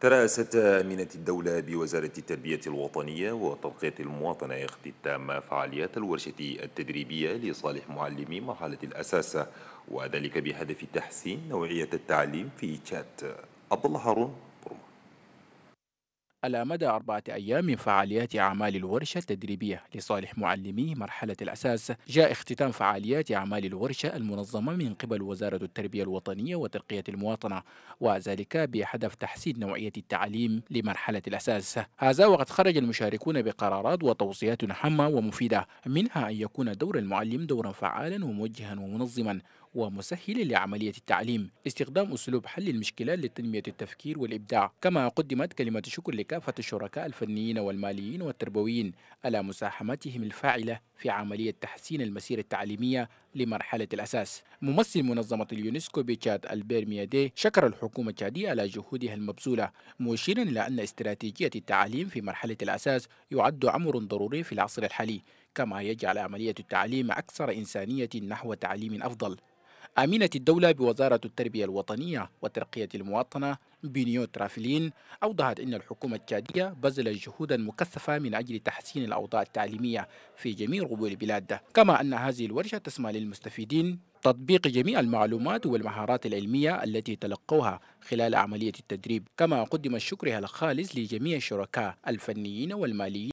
ترأست أمينة الدولة بوزارة التربية الوطنية وتنقية المواطنة اختتام التامة فعاليات الورشة التدريبية لصالح معلمي مرحلة الأساس وذلك بهدف تحسين نوعية التعليم في تشات عبد الله هارون على مدى أربعة أيام من فعاليات أعمال الورشة التدريبية لصالح معلمي مرحلة الأساس جاء اختتام فعاليات أعمال الورشة المنظمة من قبل وزارة التربية الوطنية وترقية المواطنة وذلك بهدف تحسين نوعية التعليم لمرحلة الأساس هذا وقد خرج المشاركون بقرارات وتوصيات حامة ومفيدة منها أن يكون دور المعلم دورا فعالا وموجها ومنظما ومسهل لعملية التعليم استخدام أسلوب حل المشكلات لتنمية التفكير والإبداع كما قدمت كلمة شكر لك كافة الشركاء الفنيين والماليين والتربويين على مساهمتهم الفاعلة في عملية تحسين المسيرة التعليمية لمرحلة الأساس ممثل منظمة اليونسكو بتشاد ألبير ميادي شكر الحكومة التشادية على جهودها المبذولة مشيرا إلى أن استراتيجية التعليم في مرحلة الأساس يعد أمر ضروري في العصر الحالي كما يجعل عملية التعليم أكثر إنسانية نحو تعليم أفضل آمنت الدولة بوزارة التربية الوطنية وترقية المواطنة بنيو ترافلين أوضحت أن الحكومة التشادية بذلت جهودا مكثفة من أجل تحسين الأوضاع التعليمية في جميع ربوع البلاد كما أن هذه الورشة تسمح للمستفيدين تطبيق جميع المعلومات والمهارات العلمية التي تلقوها خلال عملية التدريب كما قدم الشكر الخالص لجميع الشركاء الفنيين والماليين